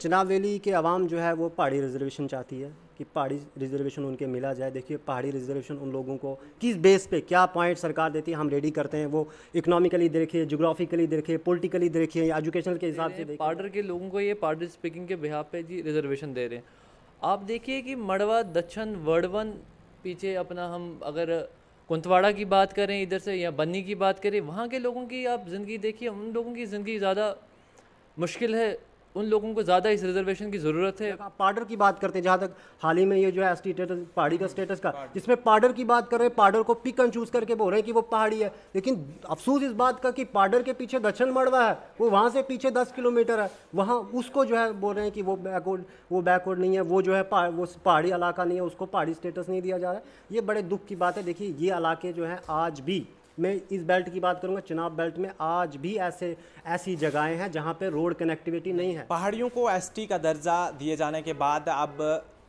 Chenab valley के आवाम जो है वो पहाड़ी रिजर्वेशन चाहती है कि पहाड़ी रिजर्वेशन उनके मिला जाए देखिए पहाड़ी रिजर्वेशन उन लोगों को किस बेस पे क्या पॉइंट सरकार देती है हम रेडी करते हैं वो इकोनॉमिकली देखिए जोग्राफिकली देखिए पॉलिटिकली देखिए या एजुकेशनल के हिसाब से पार्डर के लोगों को ये पार्डर स्पीकिंग के बिहार पे जी रिजर्वेशन दे रहे हैं आप देखिए कि मड़वा दक्षिण वर्डवन पीछे अपना हम अगर कुंतवाड़ा की बात करें इधर से या बन्नी की बात करें वहाँ के लोगों की आप ज़िंदगी देखिए उन लोगों की ज़िंदगी ज़्यादा मुश्किल है उन लोगों को ज़्यादा इस रिजर्वेशन की ज़रूरत है आप पार्डर की बात करते हैं जहाँ तक हाल ही में ये जो है स्टेटस पहाड़ी का स्टेटस का जिसमें पार्डर की बात कर रहे हैं पार्डर को पिक एंड चूज़ करके बोल रहे हैं कि वो पहाड़ी है लेकिन अफसोस इस बात का कि पार्डर के पीछे दक्षिण मड़वा है वो वहाँ से पीछे दस किलोमीटर है वहाँ उसको जो है बोल रहे हैं कि वो बैकवर्ड वो बैकवर्ड नहीं है वो जो है वो पहाड़ी इलाका नहीं है उसको पहाड़ी स्टेटस नहीं दिया जा रहा है ये बड़े दुख की बात है देखिए ये इलाके जो हैं आज भी मैं इस बेल्ट की बात करूँगा चिनाब बेल्ट में आज भी ऐसे ऐसी जगहें हैं जहाँ पे रोड कनेक्टिविटी नहीं है पहाड़ियों को एस का दर्जा दिए जाने के बाद अब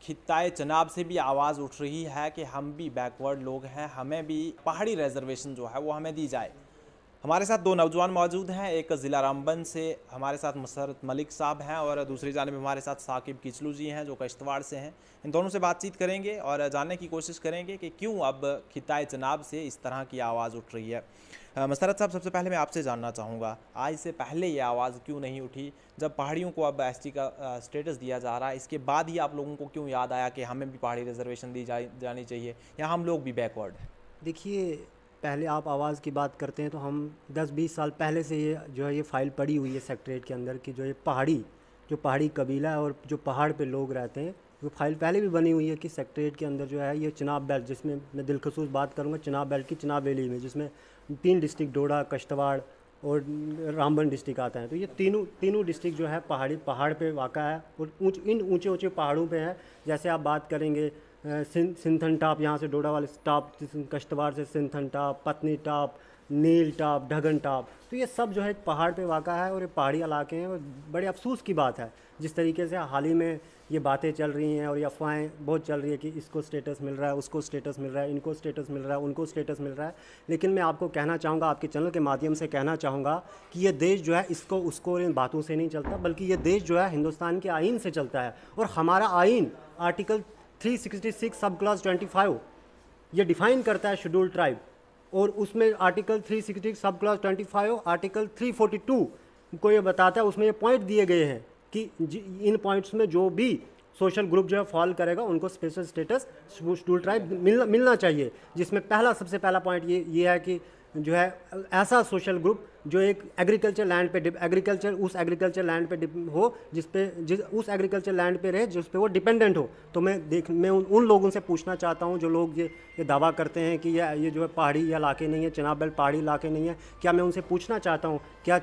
खिताए चनाब से भी आवाज़ उठ रही है कि हम भी बैकवर्ड लोग हैं हमें भी पहाड़ी रिजर्वेशन जो है वो हमें दी जाए हमारे साथ दो नौजवान मौजूद हैं एक ज़िला रामबन से हमारे साथ मसरत मलिक साहब हैं और दूसरी जानब हमारे साथ साकिब किचलू जी हैं जो कश्तवाड़ से हैं इन दोनों से बातचीत करेंगे और जानने की कोशिश करेंगे कि क्यों अब खिताए चनाब से इस तरह की आवाज़ उठ रही है मसरत साहब सबसे पहले मैं आपसे जानना चाहूँगा आज से पहले ये आवाज़ क्यों नहीं उठी जब पहाड़ियों को अब एस का स्टेटस दिया जा रहा है इसके बाद ही आप लोगों को क्यों याद आया कि हमें भी पहाड़ी रिजर्वेशन दी जा, जानी चाहिए या हम लोग भी बैकवर्ड हैं देखिए पहले आप आवाज़ की बात करते हैं तो हम 10-20 साल पहले से ये जो है ये फ़ाइल पड़ी हुई है सेक्ट्रेट के अंदर कि जो ये पहाड़ी जो पहाड़ी कबीला है और जो पहाड़ पे लोग रहते हैं वो फाइल पहले भी बनी हुई है कि सेक्ट्रेट के अंदर जो है ये चिनाब बेल्ट जिसमें मैं दिलखसूस बात करूँगा चिनाब बेल्ट की चिनाब वैली में जिसमें तीन डिस्ट्रिक्ट डोडा कश्तवाड़ और रामबन डिस्ट्रिक्ट आता है तो ये तीनों तीनों डिस्ट्रिक्ट जो है पहाड़ी पहाड़ पर वाक़ा है और ऊँच इन ऊँचे ऊँचे पहाड़ों पर है जैसे आप बात करेंगे सिंथन टॉप यहाँ से डोडा वाले टॉप कश्तवाड़ से Sinthan top Patnitop Nil top Dagan top तो ये सब जो है पहाड़ पे वाक़ा है और ये पहाड़ी इलाके हैं और बड़े अफसोस की बात है जिस तरीके से हाल ही में ये बातें चल रही हैं और ये अफवाहें बहुत चल रही है कि इसको स्टेटस मिल रहा है उसको स्टेटस मिल रहा है इनको स्टेटस मिल रहा है उनको स्टेटस मिल रहा है लेकिन मैं आपको कहना चाहूँगा आपके चैनल के माध्यम से कहना चाहूँगा कि ये देश जो है इसको उसको इन बातों से नहीं चलता बल्कि ये देश जो है हिंदुस्तान के आइन से चलता है और हमारा आइन आर्टिकल 366 सब क्लास 25 ये डिफाइन करता है शेड्यूल ट्राइब और उसमें आर्टिकल 366 सब क्लास 25 आर्टिकल 342 को ये बताता है उसमें ये पॉइंट दिए गए हैं कि इन पॉइंट्स में जो भी सोशल ग्रुप जो है फॉल करेगा उनको स्पेशल स्टेटस शेड्यूल ट्राइब मिलना मिलना चाहिए जिसमें पहला सबसे पहला पॉइंट ये ये है कि जो है ऐसा सोशल ग्रुप जो एक एग्रीकल्चर लैंड पे एग्रीकल्चर उस एग्रीकल्चर लैंड पे हो जिस पे जिस उस एग्रीकल्चर लैंड पे रहे जिस पे वो डिपेंडेंट हो तो मैं देख मैं उन, उन लोगों से पूछना चाहता हूँ जो लोग ये ये दावा करते हैं कि ये ये जो है पहाड़ी इलाके नहीं है चनाब बैल पहाड़ी इलाके नहीं है क्या मैं उनसे पूछना चाहता हूँ क्या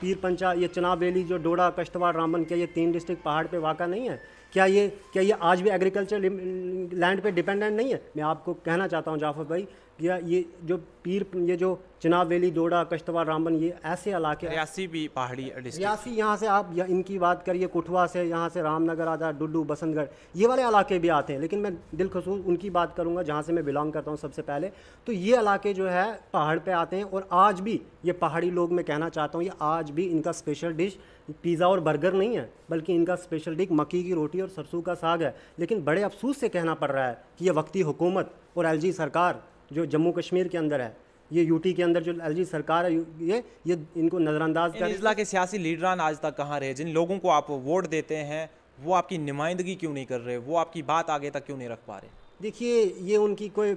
पीर पंचा ये चनाब वैली जो डोडा कश्तवाड़ रामन क्या ये तीन डिस्ट्रिक्ट पहाड़ पर वाक़ा नहीं है क्या ये क्या ये आज भी एग्रीकल्चर लैंड पे डिपेंडेंट नहीं है मैं आपको कहना चाहता हूँ जाफर भाई या ये जो पीर ये जो चिनाब वैली डोडा कश्तवा रामबन ये ऐसे इलाके रियासी भी पहाड़ी रियासी यहाँ से आप या इनकी बात करिए कुठवा से यहाँ से रामनगर है डुड्डू बसंतगढ़ ये वाले इलाके भी आते हैं लेकिन मैं दिलखसूस उनकी बात करूँगा जहाँ से मैं बिलोंग करता हूँ सबसे पहले तो ये इलाके जो है पहाड़ पर आते हैं और आज भी ये पहाड़ी लोग मैं कहना चाहता हूँ ये आज भी इनका स्पेशल डिश पिज़्ज़ा और बर्गर नहीं है बल्कि इनका स्पेशल डिश मक्की की रोटी और सरसों का साग है लेकिन बड़े अफसोस से कहना पड़ रहा है कि ये वक्ती हुकूमत और एलजी सरकार जो जम्मू कश्मीर के अंदर है ये यूटी के अंदर जो एलजी सरकार है ये ये इनको नज़रअंदाज कर अजला के सियासी लीडरान आज तक कहाँ रहे जिन लोगों को आप वोट देते हैं वो आपकी नुमाइंदगी क्यों नहीं कर रहे वो आपकी बात आगे तक क्यों नहीं रख पा रहे देखिए ये उनकी कोई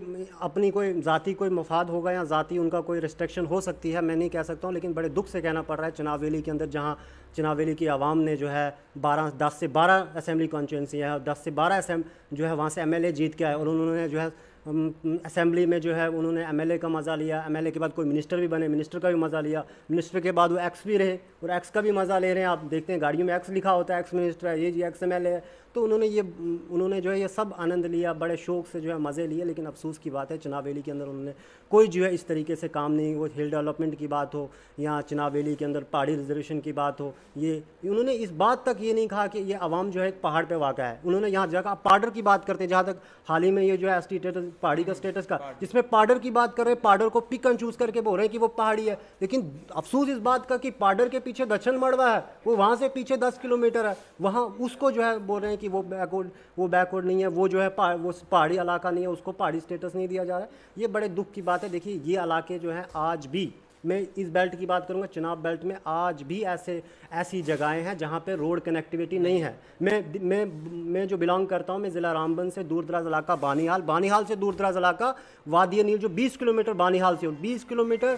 अपनी कोई ज़ाती कोई मफाद होगा या ज़ाती उनका कोई रिस्ट्रिक्शन हो सकती है मैं नहीं कह सकता हूँ लेकिन बड़े दुख से कहना पड़ रहा है चुनावेली के अंदर जहाँ चुनावेली की आवाम ने जो है बारह दस से बारह असम्बली कॉन्स्टिटेंसी है और दस से बारह असम जो है वहाँ से एम जीत के आए और उन्होंने जो है असेंबली में जो है उन्होंने एमएलए का मज़ा लिया एमएलए के बाद कोई मिनिस्टर भी बने मिनिस्टर का भी मज़ा लिया मिनिस्टर के बाद वो एक्स भी रहे और एक्स का भी मज़ा ले रहे हैं आप देखते हैं गाड़ियों में एक्स लिखा होता है एक्स मिनिस्टर है ये जी एक्स एम है तो उन्होंने ये उन्होंने जो है ये सब आनंद लिया बड़े शौक से जो है मज़े लिए लेकिन अफसोस की बात है चिनावेली के अंदर उन्होंने कोई जो है इस तरीके से काम नहीं वो हिल डेवलपमेंट की बात हो या चिनावेली के अंदर पहाड़ी रिजर्वेशन की बात हो ये उन्होंने इस बात तक ये नहीं कहा कि ये आवाम जो है एक पहाड़ पर वाक़ है उन्होंने यहाँ जगह पार्डर की बात करते हैं जहाँ तक हाल ही में ये जो है स्टेटस पहाड़ी का स्टेटस का जिसमें पार्डर की बात कर रहे हैं पार्डर को पिक एंड चूज़ करके बोल रहे हैं कि वो पहाड़ी है लेकिन अफसोस इस बात का कि पार्डर के पीछे दक्षिण मड़वा है वो वहाँ से पीछे दस किलोमीटर है वहाँ उसको जो है बोल रहे हैं कि कि वो बैकवर्ड वो बैकवर्ड नहीं है वो जो है वो पहाड़ी इलाका नहीं है उसको पहाड़ी स्टेटस नहीं दिया जा रहा है ये बड़े दुख की बात है देखिए ये इलाके जो हैं आज भी मैं इस बेल्ट की बात करूंगा चुनाव बेल्ट में आज भी ऐसे ऐसी जगहें हैं जहां पे रोड कनेक्टिविटी नहीं है मैं मैं मैं जो बिलोंग करता हूं मैं ज़िला रामबन से दूर दराज इलाका बानीहाल बानीहाल से दूर दराज इलाका वादिया नील जो 20 किलोमीटर बानीहाल से 20 किलोमीटर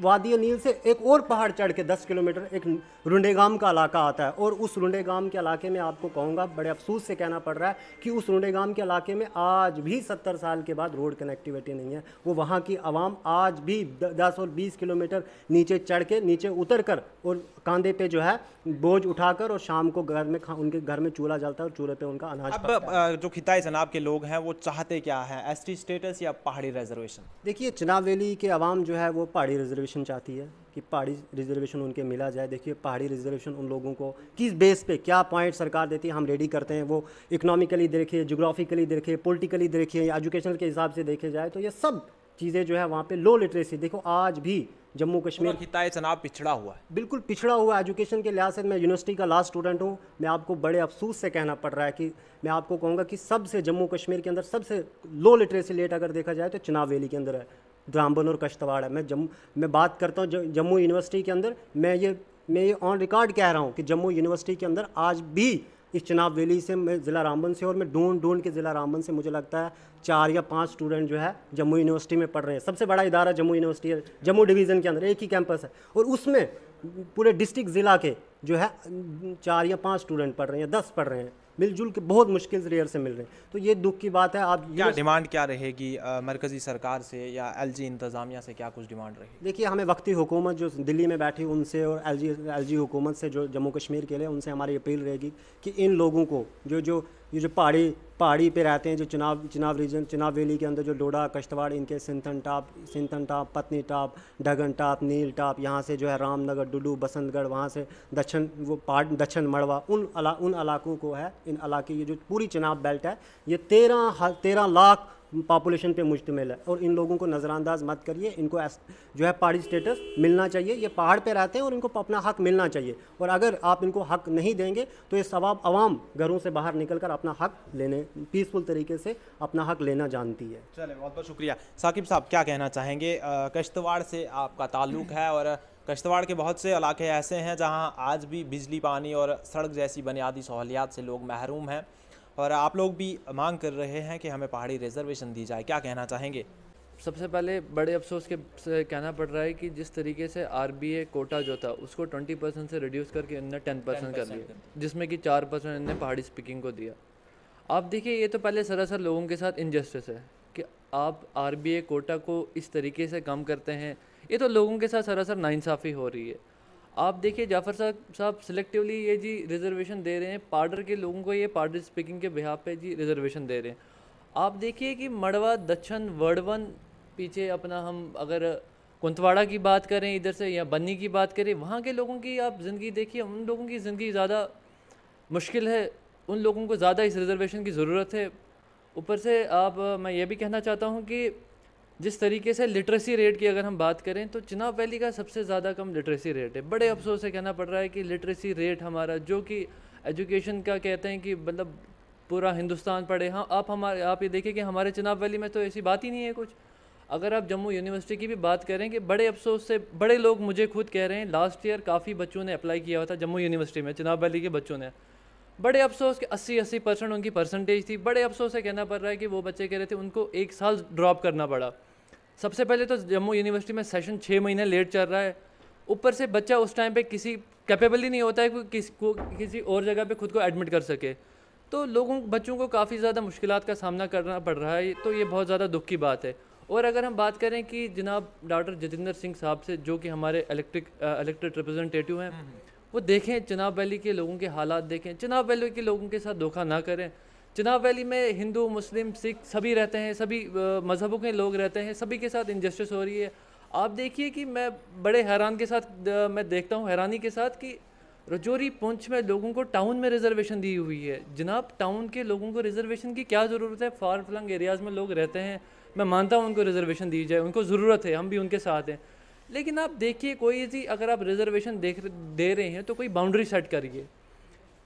वादी नील से एक और पहाड़ चढ़ के दस किलोमीटर एक रुंडेगाम का इलाका आता है और उस रुंडेगाम के इलाके में आपको कहूँगा बड़े अफसोस से कहना पड़ रहा है कि उस रुंडेगाम के इलाके में आज भी सत्तर साल के बाद रोड कनेक्टिविटी नहीं है वो वहाँ की आवाम आज भी दस और बीस किलोमीटर नीचे चढ़ के नीचे उतर कर और कांधे पे जो है बोझ उठाकर और शाम को घर में खा उनके घर में चूल्हा जलता है और चूल्हे पे उनका अनाज अब जो खिताई जनाब के लोग हैं वो चाहते क्या है एस स्टेटस या पहाड़ी रिजर्वेशन देखिए चिनाब वैली के आवाम जो है वो पहाड़ी रिजर्वेशन चाहती है कि पहाड़ी रिजर्वेशन उनके मिला जाए देखिए पहाड़ी रिजर्वेशन उन लोगों को किस बेस पे क्या पॉइंट सरकार देती है हम रेडी करते हैं वो इकोनॉमिकली देखिए जोग्राफिकली देखिए पॉलिटिकली देखिए या एजुकेशनल के हिसाब से देखे जाए तो ये सब चीज़ें जो है वहाँ पर लो लिटरेसी देखो आज भी जम्मू कश्मीर खिताए चनाव पिछड़ा हुआ है बिल्कुल पिछड़ा हुआ एजुकेशन के लिहाज से मैं यूनिवर्सिटी का लास्ट स्टूडेंट हूँ मैं आपको बड़े अफसोस से कहना पड़ रहा है कि मैं आपको कहूँगा कि सबसे जम्मू कश्मीर के अंदर सबसे लो लिटरेसी रेट अगर देखा जाए तो चनाव वैली के अंदर है ध्राम्बन और कश्तवाड़ है मैं जम मैं बात करता हूँ जम्मू यूनिवर्सिटी के अंदर मैं ये मैं ये ऑन रिकॉर्ड कह रहा हूँ कि जम्मू यूनिवर्सिटी के अंदर आज भी इस चुनाव वैली से मैं ज़िला रामबन से और मैं ढूंढ ढूंढ के ज़िला रामबन से मुझे लगता है चार या पांच स्टूडेंट जो है जम्मू यूनिवर्सिटी में पढ़ रहे हैं सबसे बड़ा इदारा जम्मू यूनिवर्सिटी है जम्मू डिवीज़न के अंदर एक ही कैंपस है और उसमें पूरे डिस्ट्रिक्ट ज़िला के जो है चार या पाँच स्टूडेंट पढ़ रहे हैं दस पढ़ रहे हैं मिलजुल के बहुत मुश्किल रेयर से मिल रहे हैं तो ये दुख की बात है आप क्या डिमांड क्या रहेगी मरकज़ी सरकार से या एल जी इंतज़ामिया से क्या कुछ डिमांड रहेगी देखिए हमें वक्ती हुकूमत जो दिल्ली में बैठी उनसे और एल जी एल जी हुकूमत से जो जम्मू कश्मीर के लिए उनसे हमारी अपील रहेगी कि इन लोगों को जो जो ये जो पहाड़ी पहाड़ी पे रहते हैं जो चुनाव चुनाव रीजन चुनाव वैली के अंदर जो डोडा कश्तवाड़ इनके Sinthan top Sinthan top Patnitop Dagan top Nil top यहाँ से जो है रामनगर डुडू बसंतगढ़ वहाँ से दक्षिण वो पहाड़ दक्षिण मड़वा उन अला उन इलाकों को है इन इलाके ये जो पूरी चुनाव बेल्ट है ये तेरह तेरह लाख पॉपुलेशन पे मुश्तमिल है और इन लोगों को नज़रानंदाज मत करिए इनको जो है पहाड़ी स्टेटस मिलना चाहिए ये पहाड़ पे रहते हैं और इनको अपना हक मिलना चाहिए और अगर आप इनको हक नहीं देंगे तो ये सवाब आवाम घरों से बाहर निकल कर अपना हक लेने पीसफुल तरीके से अपना हक लेना जानती है चले बहुत बहुत शुक्रिया साकिब साहब क्या कहना चाहेंगे कश्तवाड़ से आपका ताल्लुक है और कश्तवाड़ के बहुत से इलाके ऐसे हैं जहाँ आज भी बिजली पानी और सड़क जैसी बुनियादी सहूलियात से लोग महरूम हैं और आप लोग भी मांग कर रहे हैं कि हमें पहाड़ी रिजर्वेशन दी जाए क्या कहना चाहेंगे सबसे पहले बड़े अफसोस के कहना पड़ रहा है कि जिस तरीके से आर कोटा जो था उसको 20 परसेंट से रिड्यूस करके इनने 10 परसेंट कर दिया जिसमें कि 4 परसेंट इनने पहाड़ी स्पीकिंग को दिया आप देखिए ये तो पहले सरासर लोगों के साथ इनजस्टिस है कि आप आर कोटा को इस तरीके से कम करते हैं ये तो लोगों के साथ सरासर नाइंसाफ़ी हो रही है आप देखिए जाफ़र साहब साहब सिलेक्टिवली ये जी रिजर्वेशन दे रहे हैं पार्डर के लोगों को ये पार्डर स्पीकिंग के बिहार पे जी रिजर्वेशन दे रहे हैं आप देखिए कि मड़वा दक्षिण वर्डवन पीछे अपना हम अगर कुंतवाड़ा की बात करें इधर से या बन्नी की बात करें वहाँ के लोगों की आप ज़िंदगी देखिए उन लोगों की ज़िंदगी ज़्यादा मुश्किल है उन लोगों को ज़्यादा इस रिज़र्वेशन की ज़रूरत है ऊपर से आप मैं ये भी कहना चाहता हूँ कि जिस तरीके से लिटरेसी रेट की अगर हम बात करें तो चिनाब वैली का सबसे ज़्यादा कम लिटरेसी रेट है बड़े अफसोस से कहना पड़ रहा है कि लिटरेसी रेट हमारा जो कि एजुकेशन का कहते हैं कि मतलब पूरा हिंदुस्तान पढ़े हाँ आप हमारे आप ये देखें कि हमारे चिनाब वैली में तो ऐसी बात ही नहीं है कुछ अगर आप जम्मू यूनिवर्सिटी की भी बात करें कि बड़े अफसोस से बड़े लोग मुझे खुद कह रहे हैं लास्ट ईयर काफ़ी बच्चों ने अप्लाई किया हुआ था जम्मू यूनिवर्सिटी में चिनाब वैली के बच्चों ने बड़े अफसोस के 80 अस्सी परसेंट उनकी परसेंटेज थी बड़े अफसोस से कहना पड़ रहा है कि वो बच्चे कह रहे थे उनको एक साल ड्रॉप करना पड़ा सबसे पहले तो जम्मू यूनिवर्सिटी में सेशन छः महीने लेट चल रहा है ऊपर से बच्चा उस टाइम पे किसी कैपेबल ही नहीं होता है कि किस को किसी और जगह पे खुद को एडमिट कर सके तो लोगों बच्चों को काफ़ी ज़्यादा मुश्किल का सामना करना पड़ रहा है तो ये बहुत ज़्यादा दुख की बात है और अगर हम बात करें कि जनाब डॉक्टर जितेंद्र सिंह साहब से जो कि हमारे इलेक्ट्रिक इलेक्टेड रिप्रेजेंटेटिव हैं हम्म। वो देखें चनाब वैली के लोगों के हालात देखें चनाब वैली के लोगों के साथ धोखा ना करें चिनाब वैली में हिंदू मुस्लिम सिख सभी रहते हैं सभी मज़हबों के लोग रहते हैं सभी के साथ इनजस्टिस हो रही है आप देखिए कि मैं बड़े हैरान के साथ मैं देखता हूँ हैरानी के साथ कि रजौरी पुंछ में लोगों को टाउन में रिजर्वेशन दी हुई है जनाब टाउन के लोगों को रिजर्वेशन की क्या ज़रूरत है फार फ्लंग एरियाज़ में लोग रहते हैं मैं मानता हूँ उनको रिजर्वेशन दी जाए उनको ज़रूरत है हम भी उनके साथ हैं लेकिन आप देखिए कोई ऐसी अगर आप रिजर्वेशन देख दे रहे हैं तो कोई बाउंड्री सेट करिए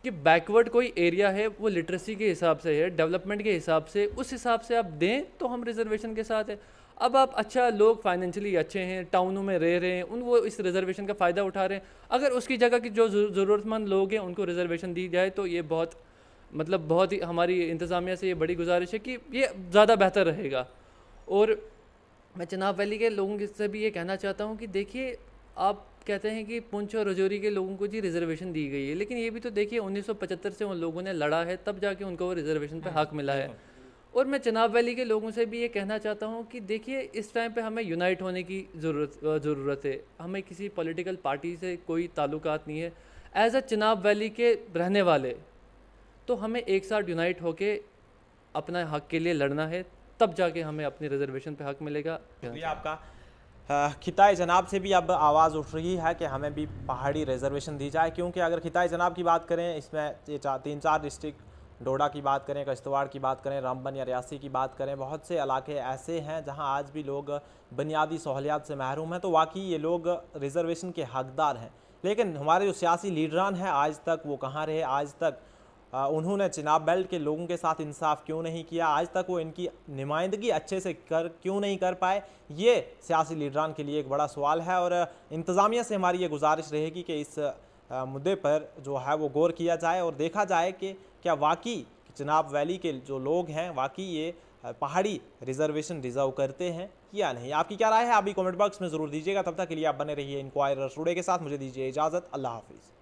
कि बैकवर्ड कोई एरिया है वो लिटरेसी के हिसाब से है डेवलपमेंट के हिसाब से उस हिसाब से आप दें तो हम रिजर्वेशन के साथ है अब आप अच्छा लोग फाइनेंशियली अच्छे हैं टाउनों में रह रहे हैं उन वो इस रिजर्वेशन का फ़ायदा उठा रहे हैं अगर उसकी जगह की जो ज़रूरतमंद लोग हैं उनको रिजर्वेशन दी जाए तो ये बहुत मतलब बहुत ही हमारी इंतज़ामिया से ये बड़ी गुजारिश है कि ये ज़्यादा बेहतर रहेगा और मैं चनाब वैली के लोगों से भी ये कहना चाहता हूँ कि देखिए आप कहते हैं कि पुंछ और रजौरी के लोगों को जी रिजर्वेशन दी गई है लेकिन ये भी तो देखिए 1975 से उन लोगों ने लड़ा है तब जाके उनको वो रिजर्वेशन पे हाँ, हक मिला है और मैं चनाब वैली के लोगों से भी ये कहना चाहता हूँ कि देखिए इस टाइम पे हमें यूनाइट होने की ज़रूरत ज़रूरत है हमें किसी पॉलिटिकल पार्टी से कोई ताल्लुक नहीं है एज अ चनाब वैली के रहने वाले तो हमें एक साथ यूनाइट होके अपना हक के लिए लड़ना है तब जाके हमें अपनी रिजर्वेशन पे हक मिलेगा आपका खिताई जनाब से भी अब आवाज़ उठ रही है कि हमें भी पहाड़ी रिजर्वेशन दी जाए क्योंकि अगर खिताई जनाब की बात करें इसमें तीन चार डिस्ट्रिक्ट डोडा की बात करें कश्तवाड़ की बात करें रामबन या रियासी की बात करें बहुत से इलाके ऐसे हैं जहां आज भी लोग बुनियादी सहूलियात से महरूम हैं तो वाकई ये लोग रिजर्वेशन के हकदार हैं लेकिन हमारे जो सियासी लीडरान हैं आज तक वो कहाँ रहे आज तक उन्होंने चिनाब बेल्ट के लोगों के साथ इंसाफ क्यों नहीं किया आज तक वो इनकी नुमाइंदगी अच्छे से कर क्यों नहीं कर पाए ये सियासी लीडरान के लिए एक बड़ा सवाल है और इंतज़ामिया से हमारी ये गुजारिश रहेगी कि इस मुद्दे पर जो है वो गौर किया जाए और देखा जाए कि क्या वाकई चिनाब वैली के जो लोग हैं वाकई ये पहाड़ी रिजर्वेशन रिजर्व करते हैं या नहीं आपकी क्या राय है आप भी कमेंट बॉक्स में ज़रूर दीजिएगा तब तक के लिए आप बने रहिए इंक्वायर रसूडे के साथ मुझे दीजिए इजाज़त अल्लाह हाफिज़